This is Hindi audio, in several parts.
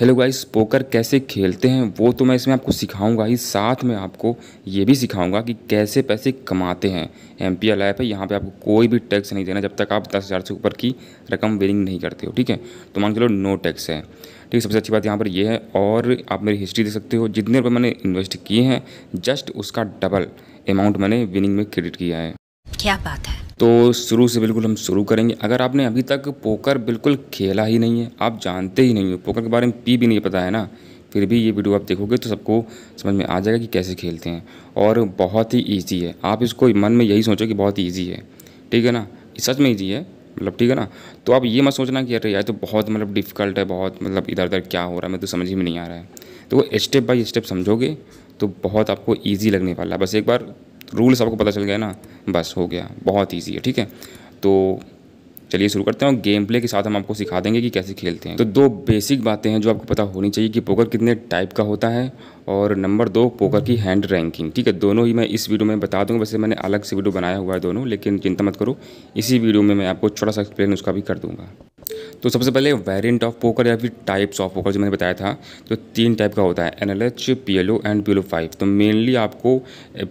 हेलो गाइस पोकर कैसे खेलते हैं वो तो मैं इसमें आपको सिखाऊंगा ही साथ में आपको ये भी सिखाऊंगा कि कैसे पैसे कमाते हैं एम पी एल ऐप है यहाँ पे आपको कोई भी टैक्स नहीं देना जब तक आप दस हज़ार से ऊपर की रकम विनिंग नहीं करते हो ठीक है तो मान चलो नो टैक्स है ठीक है सबसे अच्छी बात यहाँ पर यह है और आप मेरी हिस्ट्री देख सकते हो जितने रुपये मैंने इन्वेस्ट किए हैं जस्ट उसका डबल अमाउंट मैंने विनिंग में क्रेडिट किया है क्या बात है तो शुरू से बिल्कुल हम शुरू करेंगे अगर आपने अभी तक पोकर बिल्कुल खेला ही नहीं है आप जानते ही नहीं हो पोकर के बारे में पी भी नहीं पता है ना फिर भी ये वीडियो आप देखोगे तो सबको समझ में आ जाएगा कि कैसे खेलते हैं और बहुत ही ईजी है आप इसको मन में यही सोचो कि बहुत ईजी है ठीक है ना सच में ईजी है मतलब ठीक है ना तो आप ये मत सोचना कि अरे यार तो बहुत मतलब डिफ़िकल्ट है बहुत मतलब इधर उधर क्या हो रहा है मैं तो समझ ही में नहीं आ रहा है तो वो स्टेप बाई स्टेप समझोगे तो बहुत आपको ईजी लगने वाला है बस एक बार रूल्स आपको पता चल गया ना बस हो गया बहुत ईजी है ठीक है तो चलिए शुरू करते हैं और गेम प्ले के साथ हम आपको सिखा देंगे कि कैसे खेलते हैं तो दो बेसिक बातें हैं जो आपको पता होनी चाहिए कि पोकर कितने टाइप का होता है और नंबर दो पोकर की हैंड रैंकिंग ठीक है दोनों ही मैं इस वीडियो में बता दूंगा वैसे मैंने अलग से वीडियो बनाया हुआ है दोनों लेकिन चिंता मत करो इसी वीडियो में मैं आपको छोटा सा एक्सप्लेन उसका भी कर दूँगा तो सबसे पहले वेरिएंट ऑफ पोकर या फिर टाइप्स ऑफ पोकर जो मैंने बताया था तो तीन टाइप का होता है N L H P L O and P L O five तो मेनली आपको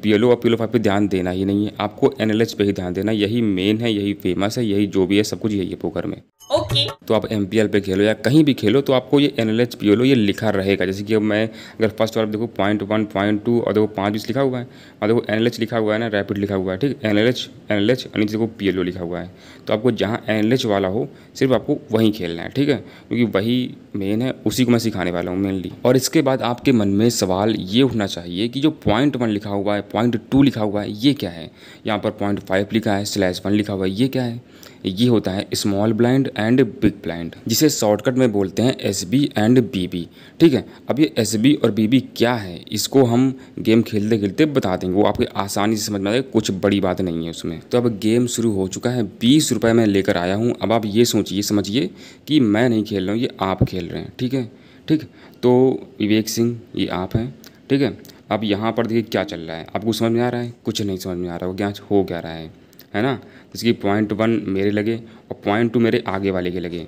पी एल ओ और पी एल ओ फाइव पर ध्यान देना ही नहीं है आपको एन एल एच पर ही ध्यान देना यही मेन है यही फेमस है यही जो भी है सब कुछ यही है पोकर में ओके तो आप एम पे खेलो या कहीं भी खेलो तो आपको ये एन एल एच पी ये लिखा रहेगा जैसे कि अब मैं अगर फर्स्ट वाला देखो पॉइंट वन पॉइंट टू और देखो पाँच बीस लिखा हुआ है और देखो एन एल एच लिखा हुआ है ना रैपिड लिखा हुआ है ठीक N L H N L H नीचे देखो पी लिखा हुआ है तो आपको जहाँ एन एल एच वाला हो सिर्फ आपको वहीं खेलना है ठीक है क्योंकि वही मेन है उसी को मैं सिखाने वाला हूँ मेनली और इसके बाद आपके मन में सवाल ये उठना चाहिए कि जो पॉइंट वन लिखा हुआ है पॉइंट टू लिखा हुआ है ये क्या है यहाँ पर पॉइंट फाइव लिखा है स्लैश वन लिखा हुआ है ये क्या है ये होता है small blind and big blind जिसे शॉर्टकट में बोलते हैं S B and B B ठीक है अब ये एस बी और बी बी क्या है इसको हम गेम खेलते खेलते बता देंगे वो आपके आसानी से समझ में आएगा कुछ बड़ी बात नहीं है उसमें तो अब गेम शुरू हो चुका है बीस रुपये मैं लेकर आया हूँ अब आप ये सोचिए समझिए कि मैं नहीं खेल रहा हूँ ये आप खेल रहे हैं ठीक है ठीक तो विवेक सिंह ये आप हैं ठीक है अब यहाँ पर देखिए क्या चल रहा है आपको समझ में आ रहा है कुछ नहीं समझ में आ रहा हो क्या हो क्या रहा है है ना जिसकी पॉइंट वन मेरे लगे और पॉइंट टू मेरे आगे वाले के लगे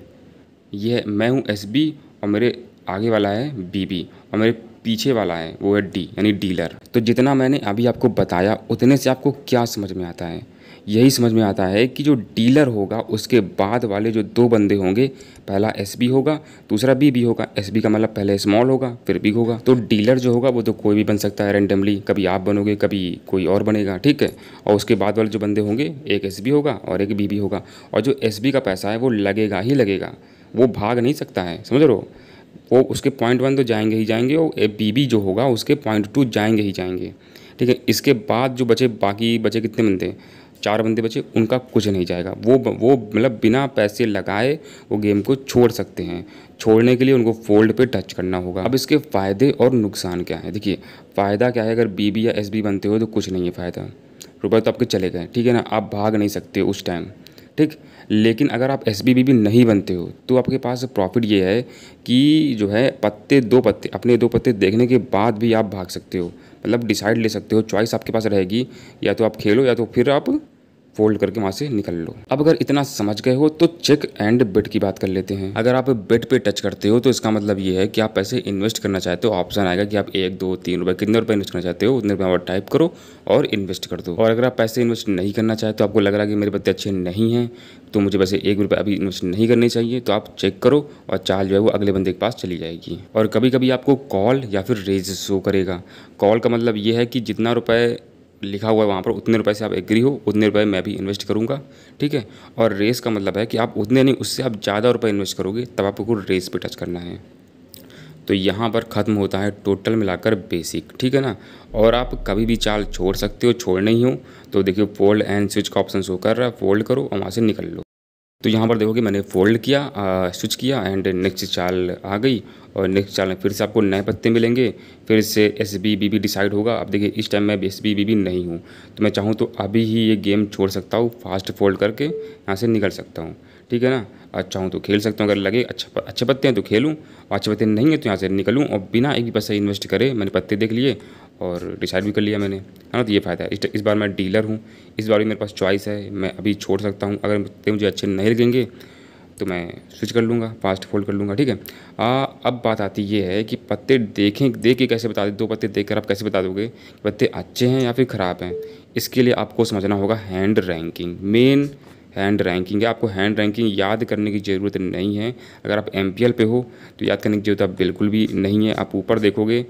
ये मैं हूँ एस बी और मेरे आगे वाला है बी बी और मेरे पीछे वाला है वो है डी यानी डीलर तो जितना मैंने अभी आपको बताया उतने से आपको क्या समझ में आता है यही समझ में आता है कि जो डीलर होगा उसके बाद वाले जो दो बंदे होंगे पहला एस बी होगा दूसरा बी बी होगा एस बी का मतलब पहले स्मॉल होगा फिर बिग होगा तो डीलर जो होगा वो तो कोई भी बन सकता है रेंडमली कभी आप बनोगे कभी कोई और बनेगा ठीक है और उसके बाद वाले जो बंदे होंगे एक एस बी होगा और एक बी बी होगा और जो एस बी का पैसा है वो लगेगा ही लगेगा वो भाग नहीं सकता है समझ लो वो उसके पॉइंट वन तो जाएंगे ही जाएंगे और बी बी जो होगा उसके पॉइंट टू जाएंगे ही जाएंगे ठीक है इसके बाद जो बचे बाकी बचे कितने बंदे चार बंदे बचे उनका कुछ नहीं जाएगा वो वो मतलब बिना पैसे लगाए वो गेम को छोड़ सकते हैं छोड़ने के लिए उनको फोल्ड पे टच करना होगा अब इसके फ़ायदे और नुकसान क्या है देखिए फ़ायदा क्या है अगर बी या एस बनते हो तो कुछ नहीं है फ़ायदा रुपये तो आपके चले गए ठीक है ना आप भाग नहीं सकते उस टाइम ठीक लेकिन अगर आप एस बी भी नहीं बनते हो तो आपके पास प्रॉफिट ये है कि जो है पत्ते दो पत्ते अपने दो पत्ते देखने के बाद भी आप भाग सकते हो मतलब डिसाइड ले सकते हो चॉइस आपके पास रहेगी या तो आप खेलो या तो फिर आप फोल्ड करके वहाँ से निकल लो अब अगर इतना समझ गए हो तो चेक एंड बेट की बात कर लेते हैं अगर आप बेट पे टच करते हो तो इसका मतलब ये है कि आप पैसे इन्वेस्ट करना चाहते हो ऑप्शन आएगा कि आप एक दो तीन रुपये कितने रुपए इन्वेस्ट करना चाहते हो उतने रुपये टाइप करो और इन्वेस्ट कर दो और अगर आप पैसे इन्वेस्ट नहीं करना चाहते तो आपको लग रहा है कि मेरे पत्ते अच्छे नहीं हैं तो मुझे पैसे एक रुपये अभी इन्वेस्ट नहीं करने चाहिए तो आप चेक करो और चाल जो है वो अगले बंदे के पास चली जाएगी और कभी कभी आपको कॉल या फिर रेज शो करेगा कॉल का मतलब ये है कि जितना रुपए लिखा हुआ है वहाँ पर उतने रुपए से आप एग्री हो उतने रुपए मैं भी इन्वेस्ट करूँगा ठीक है और रेस का मतलब है कि आप उतने नहीं उससे आप ज़्यादा रुपए इन्वेस्ट करोगे तब आपको रेस पे टच करना है तो यहाँ पर ख़त्म होता है टोटल मिलाकर बेसिक ठीक है ना और आप कभी भी चाल छोड़ सकते हो छोड़ नहीं हो तो देखिए फोल्ड एंड स्विच का ऑप्शन शो कर रहा है फोल्ड करो और वहाँ से निकल लो तो यहाँ पर देखोगे मैंने फोल्ड किया स्विच किया एंड नेक्स्ट चाल आ गई और नेक्स्ट चाल में फिर से आपको नए पत्ते मिलेंगे फिर से एस बी बी डिसाइड होगा आप देखिए इस टाइम मैं एस बी बी बी नहीं हूँ तो मैं चाहूँ तो अभी ही ये गेम छोड़ सकता हूँ फास्ट फोल्ड करके यहाँ से निकल सकता हूँ ठीक है ना अच्छा हूँ तो खेल सकता हूँ अगर लगे अच्छा अच्छे पत्ते हैं तो खेलूँ और अच्छे पत्ते नहीं हैं तो यहाँ से निकलूँ और बिना एक भी पैसा इन्वेस्ट करे मैंने पत्ते देख लिए और डिसाइड भी कर लिया मैंने है हाँ, ना तो ये फ़ायदा है इस, इस बार मैं डीलर हूँ इस बार भी मेरे पास चॉइस है मैं अभी छोड़ सकता हूँ अगर मुझे अच्छे नहीं लगेंगे तो मैं स्विच कर लूँगा फास्ट फोल्ड कर लूँगा ठीक है आ, अब बात आती ये है कि पत्ते देखें देख के कैसे बता दे दो पत्ते देख कर आप कैसे बता दोगे पत्ते अच्छे हैं या फिर ख़राब हैं इसके लिए आपको समझना होगा hand ranking main hand ranking है आपको हैंड रैंकिंग याद करने की ज़रूरत नहीं है अगर आप एम पे हो तो याद करने की ज़रूरत आप बिल्कुल भी नहीं है आप ऊपर देखोगे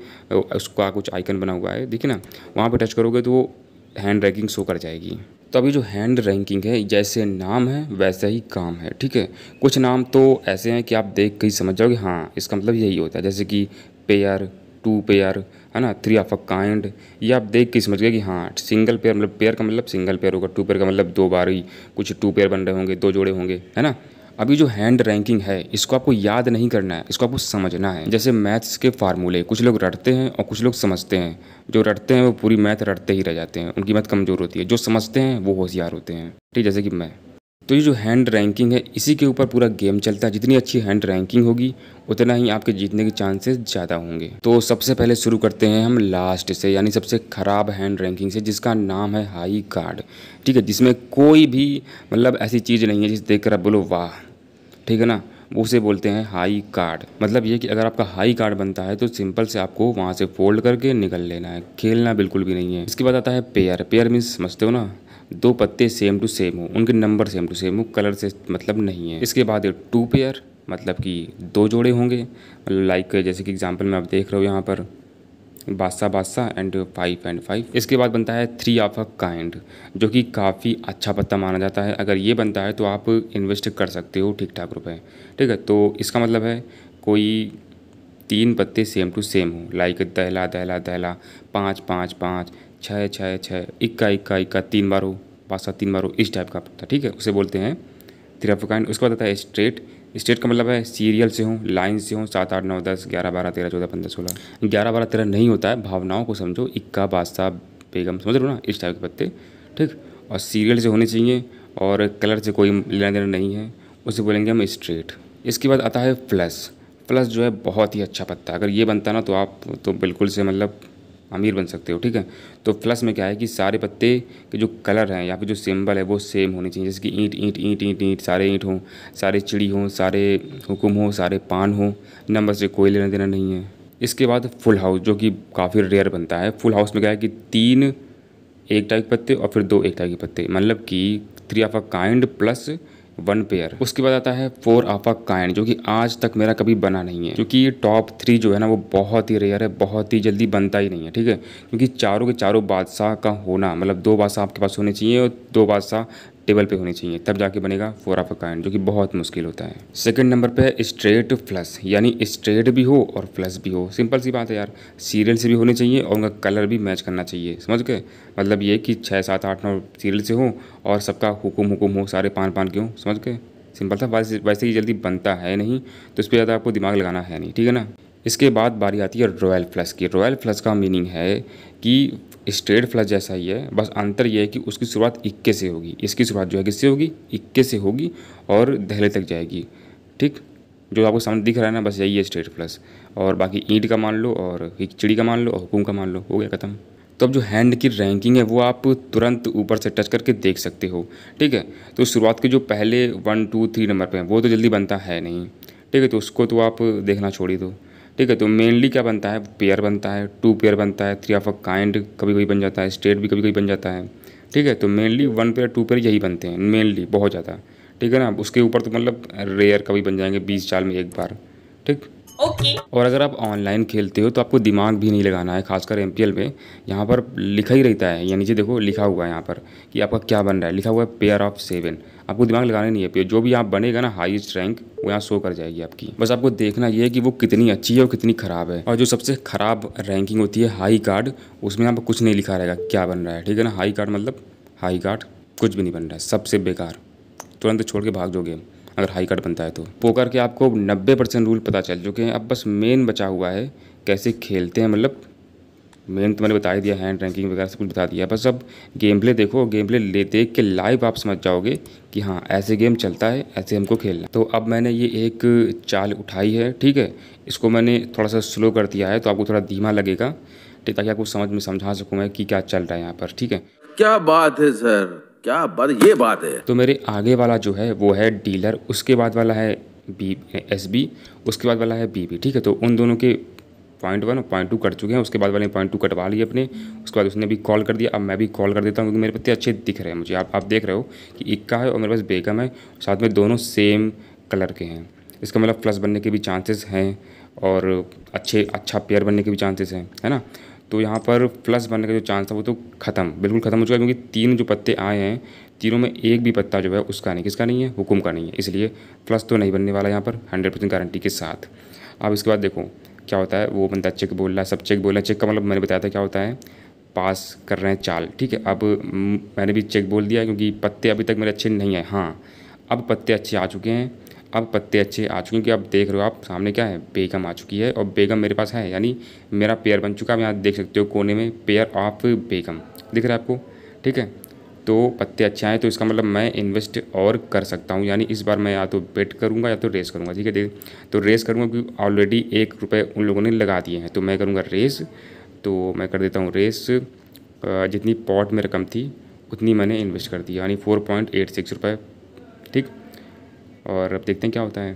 उसका कुछ आइकन बना हुआ है देखिए ना वहाँ पर टच करोगे तो वो हैंड रैंकिंग शो कर जाएगी तो अभी जो हैंड रैंकिंग है जैसे नाम है वैसा ही काम है ठीक है कुछ नाम तो ऐसे हैं कि आप देख के ही समझ जाओगे हाँ इसका मतलब यही होता है जैसे कि पेयर टू पेयर है ना थ्री ऑफ अ काइंड ये आप देख के समझ गए कि हाँ सिंगल पेयर मतलब पेयर का मतलब सिंगल पेयर होगा टू पेयर का मतलब दो बार ही कुछ टू पेयर बन रहे होंगे दो जोड़े होंगे है ना अभी जो हैंड रैंकिंग है इसको आपको याद नहीं करना है इसको आपको समझना है जैसे मैथ्स के फार्मूले कुछ लोग रटते हैं और कुछ लोग समझते हैं जो रटते हैं वो पूरी मैथ रटते ही रह जाते हैं उनकी मैथ कमज़ोर होती है जो समझते हैं वो होशियार होते हैं ठीक जैसे कि मैं तो ये जो हैंड रैंकिंग है इसी के ऊपर पूरा गेम चलता है जितनी अच्छी हैंड रैंकिंग होगी उतना ही आपके जीतने के चांसेस ज़्यादा होंगे तो सबसे पहले शुरू करते हैं हम लास्ट से यानी सबसे ख़राब हैंड रैंकिंग से जिसका नाम है हाई कार्ड ठीक है जिसमें कोई भी मतलब ऐसी चीज़ नहीं है जिसे देख कर आप बोलो वाह ठीक है ना उसे बोलते हैं हाई कार्ड मतलब ये कि अगर आपका हाई कार्ड बनता है तो सिंपल से आपको वहाँ से फोल्ड करके निकल लेना है खेलना बिल्कुल भी नहीं है इसके बाद आता है पेयर पेयर मीन्स समझते हो ना दो पत्ते सेम टू सेम हो उनके नंबर सेम टू सेम हो कलर से मतलब नहीं है इसके बाद टू पेयर मतलब कि दो जोड़े होंगे मतलब लाइक जैसे कि एग्जाम्पल में आप देख रहे हो यहाँ पर बादशाह बादशाह एंड फाइव एंड फाइव इसके बाद बनता है थ्री ऑफ अ काइंड जो कि काफ़ी अच्छा पत्ता माना जाता है अगर ये बनता है तो आप इन्वेस्ट कर सकते हो ठीक ठाक रुपए ठीक है तो इसका मतलब है कोई तीन पत्ते सेम टू सेम हो लाइक दहला दहला दहला पाँच पाँच पाँच छः छः छः इक्का इक्का इक्का तीन बार हो पासा तीन बार हो इस टाइप का पत्ता ठीक है उसे बोलते हैं त्रिफकाइन उसके बाद आता है स्ट्रेट स्ट्रेट का मतलब है सीरियल से हों लाइन से हों सात आठ नौ दस ग्यारह बारह तेरह चौदह पंद्रह सोलह ग्यारह बारह तेरह नहीं होता है भावनाओं को समझो इक्का बादशाह बेगम समझ लो ना इस टाइप के पत्ते ठीक और सीरियल से होने चाहिए और कलर से कोई लेना देना नहीं है उसे बोलेंगे हम स्ट्रेट इसके बाद आता है प्लस प्लस जो है बहुत ही अच्छा पत्ता अगर ये बनता ना तो आप तो बिल्कुल से मतलब अमीर बन सकते हो ठीक है तो प्लस में क्या है कि सारे पत्ते के जो कलर हैं या फिर जो सिंबल है वो सेम होने चाहिए जैसे कि ईंट ईंट ईंट ईंट ईंट सारे ईंट हों सारे चिड़ी हों सारे हुकुम हों सारे पान हों नंबर से कोई लेना देना नहीं है इसके बाद फुल हाउस जो कि काफ़ी रेयर बनता है फुल हाउस में क्या है कि तीन एक टाइप के पत्ते और फिर दो एक टाइप के पत्ते मतलब कि three of a kind plus one pair उसके बाद आता है फोर आफा कायन जो कि आज तक मेरा कभी बना नहीं है क्योंकि ये टॉप थ्री जो है ना वो बहुत ही रेयर है बहुत ही जल्दी बनता ही नहीं है ठीक है क्योंकि चारों के चारों बादशाह का होना मतलब दो बादशाह आपके पास होने चाहिए और दो बादशाह टेबल पे होनी चाहिए तब जाके बनेगा फोर ऑफ अ काइंड जो कि बहुत मुश्किल होता है सेकंड नंबर पे स्ट्रेट प्लस यानी स्ट्रेट भी हो और प्लस भी हो सिंपल सी बात है यार सीरियल से भी होने चाहिए और उनका कलर भी मैच करना चाहिए समझ गए मतलब ये कि छः सात आठ नौ सीरियल से हो और सबका हुकुम हुकुम हो सारे पान पान के हों समझ गए सिंपल था वैसे वैसे ही जल्दी बनता है नहीं तो इस पर ज़्यादा आपको दिमाग लगाना है नहीं ठीक है ना इसके बाद बारी आती है रॉयल फ्लश की रॉयल फ्लश का मीनिंग है कि स्ट्रेट फ्लश जैसा ही है बस अंतर यह है कि उसकी शुरुआत इक्के से होगी इसकी शुरुआत जो है किससे होगी इक्के से होगी और दहले तक जाएगी ठीक जो आपको सामने दिख रहा है ना बस यही है स्ट्रेट फ्लश और बाकी ईंट का मान लो और चिड़ी का मान लो और हुकुम का मान लो हो गया ख़त्म तो अब जो हैंड की रैंकिंग है वो आप तुरंत ऊपर से टच करके देख सकते हो ठीक है तो शुरुआत के जो पहले वन टू थ्री नंबर पे हैं वो तो जल्दी बनता है नहीं ठीक है तो उसको तो आप देखना छोड़ ही दो ठीक है तो मेनली क्या बनता है पेयर बनता है टू पेयर बनता है थ्री ऑफ अ काइंड कभी कभी बन जाता है स्टेट भी कभी कभी बन जाता है ठीक है तो mainly one pair two pair यही बनते हैं मेनली बहुत ज़्यादा ठीक है ना उसके ऊपर तो मतलब रेयर कभी बन जाएंगे बीस साल में एक बार ठीक ओके और अगर आप ऑनलाइन खेलते हो तो आपको दिमाग भी नहीं लगाना है खासकर एम में यहाँ पर लिखा ही रहता है या नीचे देखो लिखा हुआ है यहाँ पर कि आपका क्या बन रहा है लिखा हुआ है पेयर ऑफ सेवन आपको दिमाग लगाना नहीं है जो भी आप बनेगा ना हाईएस्ट रैंक वो यहाँ शो कर जाएगी आपकी बस आपको देखना ये है कि वो कितनी अच्छी है और कितनी ख़राब है और जो सबसे ख़राब रैंकिंग होती है हाई कार्ड उसमें आपको कुछ नहीं लिखा रहेगा क्या बन रहा है ठीक है ना हाई कार्ड मतलब हाई कार्ड कुछ भी नहीं बन रहा है सबसे बेकार तुरंत छोड़ के भाग जो गेम अगर हाई कट बनता है तो पोकर के आपको नब्बे परसेंट रूल पता चल चुके हैं अब बस मेन बचा हुआ है कैसे खेलते हैं मतलब मेन तो मैंने बता दिया हैंड रैंकिंग वगैरह सब कुछ बता दिया बस अब गेम प्ले देखो गेम प्ले ले देख के लाइव आप समझ जाओगे कि हाँ ऐसे गेम चलता है ऐसे हमको खेलना तो अब मैंने ये एक चाल उठाई है ठीक है इसको मैंने थोड़ा सा स्लो कर दिया है तो आपको थोड़ा धीमा लगेगा ठीक ताकि आपको समझ में समझा सकूँ मैं कि क्या चल रहा है यहाँ पर ठीक है क्या बात है सर क्या बात ये बात है तो मेरे आगे वाला जो है वो है डीलर उसके बाद वाला है बी एस बी उसके बाद वाला है बी बी ठीक है तो उन दोनों के पॉइंट वन और पॉइंट टू कट चुके हैं उसके बाद वाले पॉइंट टू कटवा लिए अपने उसके बाद उसने भी कॉल कर दिया अब मैं भी कॉल कर देता हूँ क्योंकि मेरे पत्ते अच्छे दिख रहे हैं मुझे आप आप देख रहे हो कि इक्का है और मेरे पास बेगम है साथ में दोनों सेम कलर के हैं इसका मतलब प्लस बनने के भी चांसेस हैं और अच्छे अच्छा पेयर बनने के भी चांसेस हैं है ना तो यहाँ पर प्लस बनने का जो चांस था वो तो ख़त्म बिल्कुल ख़त्म हो चुका है क्योंकि तीन जो पत्ते आए हैं तीनों में एक भी पत्ता जो है उसका नहीं किसका नहीं है हुकुम का नहीं है इसलिए प्लस तो नहीं बनने वाला यहाँ पर हंड्रेड परसेंट गारंटी के साथ अब इसके बाद देखो क्या होता है वो बंदा चेक बोल रहा है सब चेक बोल रहा है चेक का मतलब मैंने बताया था क्या होता है पास कर रहे हैं चाल ठीक है अब मैंने भी चेक बोल दिया क्योंकि पत्ते अभी तक मेरे अच्छे नहीं आए हाँ अब पत्ते अच्छे आ चुके हैं अब पत्ते अच्छे आ चुके हैं क्योंकि आप देख रहे हो आप सामने क्या है बेगम आ चुकी है और बेगम मेरे पास है यानी मेरा पेयर बन चुका है आप यहाँ देख सकते हो कोने में पेयर ऑफ बेगम दिख रहा है आपको ठीक है तो पत्ते अच्छे आए तो इसका मतलब मैं इन्वेस्ट और कर सकता हूँ यानी इस बार मैं या तो बेट करूँगा या तो रेस करूँगा ठीक है देख तो रेस करूँगा क्योंकि ऑलरेडी एक रुपये उन लोगों ने लगा दिए हैं तो मैं करूँगा रेस तो मैं कर देता हूँ रेस जितनी पॉट में रकम थी उतनी मैंने इन्वेस्ट कर दी यानी फोर पॉइंट एट सिक्स रुपये ठीक और अब देखते हैं क्या होता है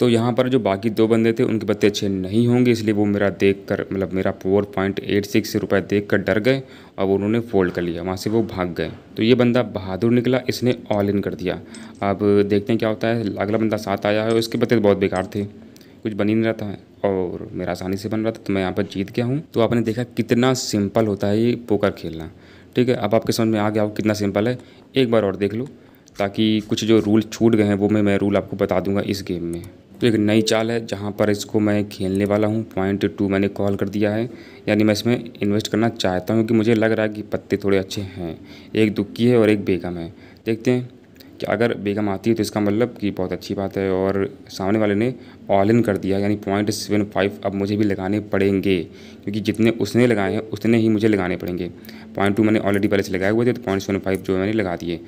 तो यहाँ पर जो बाकी दो बंदे थे उनके पत्ते अच्छे नहीं होंगे इसलिए वो मेरा देख कर मतलब मेरा फोर पॉइंट एट सिक्स रुपये देख कर डर गए और उन्होंने फ़ोल्ड कर लिया वहाँ से वो भाग गए तो ये बंदा बहादुर निकला इसने ऑल इन कर दिया अब देखते हैं क्या होता है अगला बंदा साथ आया है उसके पत्ते बहुत बेकार थे कुछ बन ही नहीं रहता है और मेरा आसानी से बन रहा था तो मैं यहाँ पर जीत गया हूँ तो आपने देखा कितना सिंपल होता है ये पोकर खेलना ठीक है अब आपके समझ में आ गया हो कितना सिंपल है एक बार और देख लो ताकि कुछ जो रूल छूट गए हैं वो मैं मैं रूल आपको बता दूंगा इस गेम में तो एक नई चाल है जहाँ पर इसको मैं खेलने वाला हूँ पॉइंट टू मैंने कॉल कर दिया है यानी मैं इसमें इन्वेस्ट करना चाहता हूँ क्योंकि मुझे लग रहा है कि पत्ते थोड़े अच्छे हैं एक दुखी है और एक बेगम है देखते हैं कि अगर बेगम आती है तो इसका मतलब कि बहुत अच्छी बात है और सामने वाले ने ऑल इन कर दिया यानी पॉइंट सेवन फाइव अब मुझे भी लगाने पड़ेंगे क्योंकि जितने उसने लगाए हैं उतने ही मुझे लगाने पड़ेंगे पॉइंट टू मैंने ऑलरेडी पहले से लगाए हुए थे तो पॉइंट सेवन फाइव जो मैंने लगा दिए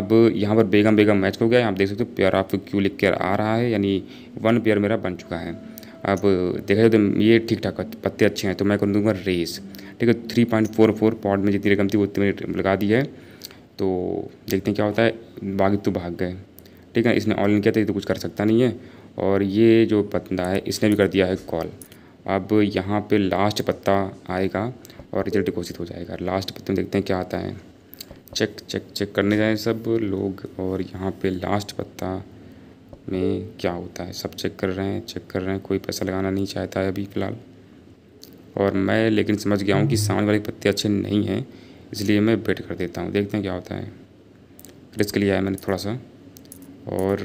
अब यहाँ पर बेगम बेगम मैच हो गया आप देख सकते हो पेयर ऑफ क्यू लिख कर आ रहा है यानी वन पेयर मेरा बन चुका है अब देखा जाए तो ये ठीक ठाक पत्ते अच्छे हैं तो मैं कर दूँगा रेस ठीक है three point four four pot में जितनी रकम थी उतनी मैंने लगा दी है तो देखते हैं क्या होता है भाग तो भाग गए ठीक है इसने ऑनलाइन किया था ये तो कुछ कर सकता नहीं है और ये जो पत्ता है इसने भी कर दिया है कॉल अब यहाँ पे लास्ट पत्ता आएगा और रिजल्ट घोषित हो जाएगा लास्ट पत्ते में देखते हैं क्या आता है चेक चेक चेक करने जाएँ सब लोग और यहाँ पे लास्ट पत्ता में क्या होता है सब चेक कर रहे हैं चेक कर रहे हैं कोई पैसा लगाना नहीं चाहता है अभी फ़िलहाल और मैं लेकिन समझ गया हूँ कि सामने वाले पत्ते अच्छे नहीं हैं इसलिए मैं वेट कर देता हूँ देखते हैं क्या होता है रिस्क लिया है मैंने थोड़ा सा और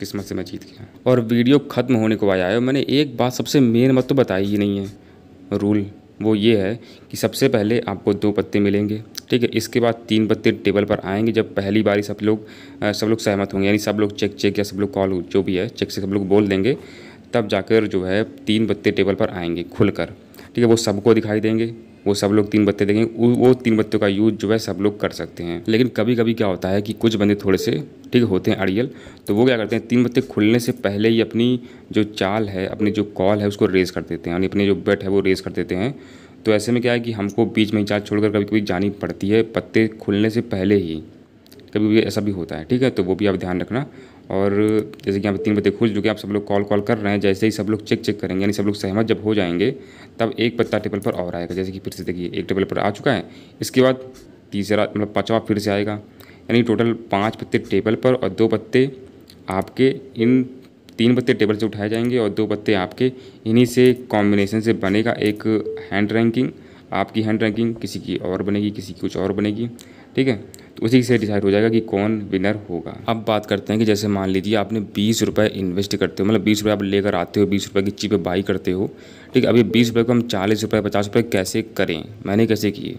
किस्मत से मैं जीत गया और वीडियो ख़त्म होने को आया है मैंने एक बात सबसे मेन मत तो बताई ही नहीं है रूल वो ये है कि सबसे पहले आपको दो पत्ते मिलेंगे ठीक है इसके बाद तीन पत्ते टेबल पर आएंगे जब पहली बारी सब लोग सब लोग सहमत होंगे यानी सब लोग चेक चेक या सब लोग कॉल जो भी है चेक से सब लोग बोल देंगे तब जाकर जो है तीन पत्ते टेबल पर आएंगे खुलकर ठीक है वो सबको दिखाई देंगे वो सब लोग तीन बत्ते देखेंगे वो तीन बत्तियों का यूज़ जो है सब लोग कर सकते हैं लेकिन कभी कभी क्या होता है कि कुछ बंदे थोड़े से ठीक होते हैं अड़ियल तो वो क्या करते हैं तीन बत्ते खुलने से पहले ही अपनी जो चाल है अपनी जो कॉल है उसको रेज़ कर देते हैं यानी अपने जो बेट है वो रेज़ कर देते हैं तो ऐसे में क्या है कि हमको बीच में चाल छोड़कर कभी कभी जानी पड़ती है पत्ते खुलने से पहले ही कभी कभी ऐसा भी होता है ठीक है तो वो भी आप ध्यान रखना और जैसे कि यहाँ पर तीन पत्ते खुल चुके हैं आप सब लोग कॉल कॉल कर रहे हैं जैसे ही सब लोग चेक चेक करेंगे यानी सब लोग सहमत जब हो जाएंगे तब एक पत्ता टेबल पर और आएगा जैसे कि फिर से देखिए एक टेबल पर आ चुका है इसके बाद तीसरा मतलब पाँचवा फिर से आएगा यानी टोटल पाँच पत्ते टेबल पर और दो पत्ते आपके इन तीन पत्ते टेबल से उठाए जाएंगे और दो पत्ते आपके इन्हीं से कॉम्बिनेशन से बनेगा एक हैंड रैंकिंग आपकी हैंड रैंकिंग किसी की और बनेगी किसी की कुछ और बनेगी ठीक है तो उसी से डिसाइड हो जाएगा कि कौन विनर होगा अब बात करते हैं कि जैसे मान लीजिए आपने बीस रुपये इन्वेस्ट करते हो मतलब बीस रुपये आप लेकर आते हो बीस रुपये की चीज़ बाई करते हो ठीक है अभी बीस रुपये को हम चालीस रुपये पचास रुपये कैसे करें मैंने कैसे किए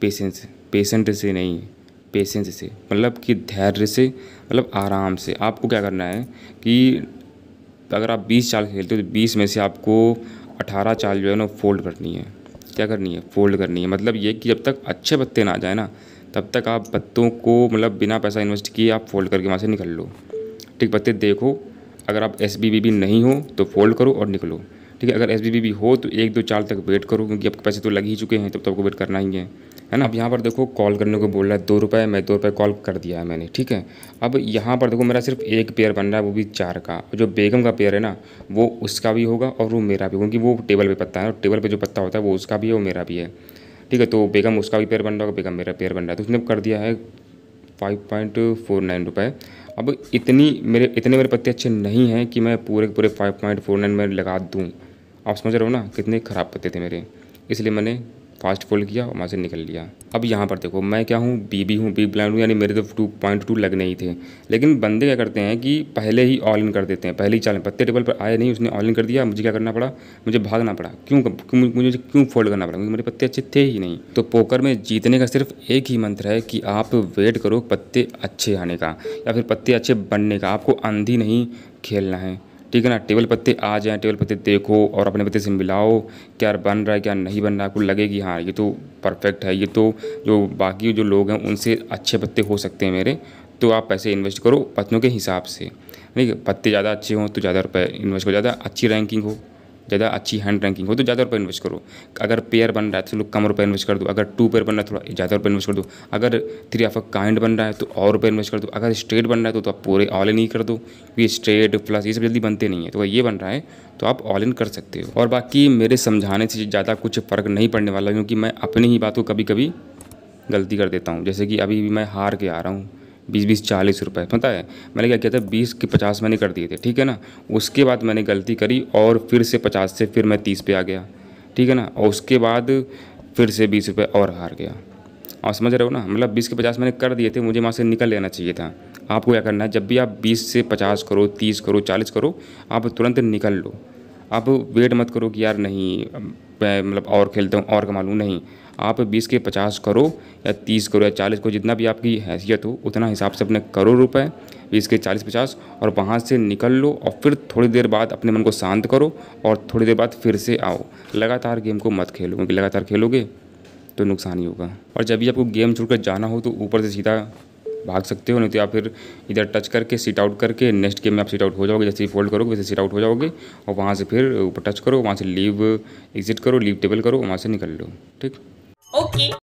पेशेंस पेशेंट से नहीं पेशेंस से मतलब कि धैर्य से मतलब आराम से आपको क्या करना है कि अगर आप बीस चाल खेलते हो तो बीस में से आपको अठारह चाल जो है ना फोल्ड करनी है क्या करनी है फोल्ड करनी है मतलब ये कि जब तक अच्छे पत्ते ना आ जाए ना तब तक आप पत्तों को मतलब बिना पैसा इन्वेस्ट किए आप फोल्ड करके वहाँ से निकल लो ठीक पत्ते देखो अगर आप एस बी बी नहीं हो तो फोल्ड करो और निकलो ठीक है अगर एस बी बी हो तो एक दो चार तक वेट करो क्योंकि आपके पैसे तो लग ही चुके हैं तब तो आपको वेट करना ही है है ना अब यहाँ पर देखो कॉल करने को बोल रहा है दो रुपये मैं दो रुपये कॉल कर दिया है मैंने ठीक है अब यहाँ पर देखो मेरा सिर्फ एक पेयर बन रहा है वो भी चार का जो बेगम का पेयर है ना वो उसका भी होगा और वो मेरा भी क्योंकि वो टेबल पर पत्ता है और टेबल पर जो पत्ता होता है वो उसका भी है वो मेरा भी है ठीक है तो बेगम उसका भी पेयर बन रहा होगा बेगम मेरा पेयर बन रहा है तो उसने कर दिया है फाइव पॉइंट फोर नाइन अब इतनी मेरे इतने मेरे पत्ते अच्छे नहीं हैं कि मैं पूरे पूरे फाइव पॉइंट फोर नाइन में लगा दूँ आप समझ रहे हो ना कितने ख़राब पत्ते थे मेरे इसलिए मैंने फास्ट फोल्ड किया और वहाँ से निकल लिया अब यहाँ पर देखो मैं क्या हूँ बी बी हूँ बी ब्लाइंड हूँ यानी मेरे तो टू पॉइंट टू लगने ही थे लेकिन बंदे क्या करते हैं कि पहले ही ऑल इन कर देते हैं पहले ही चाल पत्ते टेबल पर आए नहीं उसने ऑल इन कर दिया मुझे क्या करना पड़ा मुझे भागना पड़ा क्यों मुझे क्यों फोल्ड करना पड़ा क्योंकि मेरे पत्ते अच्छे थे ही नहीं तो पोकर में जीतने का सिर्फ एक ही मंत्र है कि आप वेट करो पत्ते अच्छे आने का या फिर पत्ते अच्छे बनने का आपको अंधी नहीं खेलना है ठीक है ना टेबल पत्ते आ जाएँ टेबल पत्ते देखो और अपने पत्ते से मिलाओ क्या बन रहा है क्या नहीं बन रहा है आपको लगे कि हाँ ये तो परफेक्ट है ये तो जो बाकी जो लोग हैं उनसे अच्छे पत्ते हो सकते हैं मेरे तो आप पैसे इन्वेस्ट करो पत्तों के हिसाब से ठीक है पत्ते ज़्यादा अच्छे हों तो ज़्यादा रुपये इन्वेस्ट करो ज़्यादा अच्छी रैंकिंग हो ज़्यादा अच्छी हैंड रैंकिंग हो तो ज़्यादा रुपये इन्वेस्ट करो अगर पेयर बन रहा है तो लोग कम रुपये इन्वेस्ट कर दो अगर टू पेयर बन रहा है थोड़ा ज़्यादा रुपये इन्वेस्ट कर दो अगर थ्री ऑफ अ काइंड बन रहा है तो और रुपये इन्वेस्ट कर दो अगर स्ट्रेट बन रहा है तो, तो आप पूरे ऑल इन ही कर दो ये स्ट्रेट प्लस ये सब जल्दी बनते नहीं है तो अगर ये बन रहा है तो आप ऑल इन कर सकते हो और बाकी मेरे समझाने से ज़्यादा कुछ फ़र्क नहीं पड़ने वाला क्योंकि मैं अपनी ही बात को कभी कभी गलती कर देता हूँ जैसे कि अभी भी मैं हार के आ रहा हूँ बीस बीस चालीस रुपये पता है मैंने क्या किया था बीस के पचास मैंने कर दिए थे ठीक है ना उसके बाद मैंने गलती करी और फिर से पचास से फिर मैं तीस पे आ गया ठीक है ना और उसके बाद फिर से बीस रुपये और हार गया और समझ रहे हो ना मतलब बीस के पचास मैंने कर दिए थे मुझे वहाँ से निकल लेना चाहिए था आपको क्या करना है जब भी आप बीस से पचास करो तीस करो चालीस करो आप तुरंत निकल लो आप वेट मत करो कि यार नहीं मतलब और खेलता हूँ और का मालूम नहीं आप बीस के पचास करो या तीस करो या चालीस करो जितना भी आपकी हैसियत हो उतना हिसाब से अपने करो रुपए बीस के चालीस पचास और वहाँ से निकल लो और फिर थोड़ी देर बाद अपने मन को शांत करो और थोड़ी देर बाद फिर से आओ लगातार गेम को मत खेलो क्योंकि लगातार खेलोगे तो नुकसान ही होगा और जब भी आपको गेम छोड़कर जाना हो तो ऊपर से सीधा भाग सकते हो नहीं तो या फिर इधर टच करके सीट आउट करके नेक्स्ट गेम में आप सीट आउट हो जाओगे जैसे ही फोल्ड करोगे वैसे सीट आउट हो जाओगे और वहाँ से फिर ऊपर टच करो वहाँ से लीव एग्जिट करो लीव टेबल करो वहाँ से निकल लो ठीक ओके okay.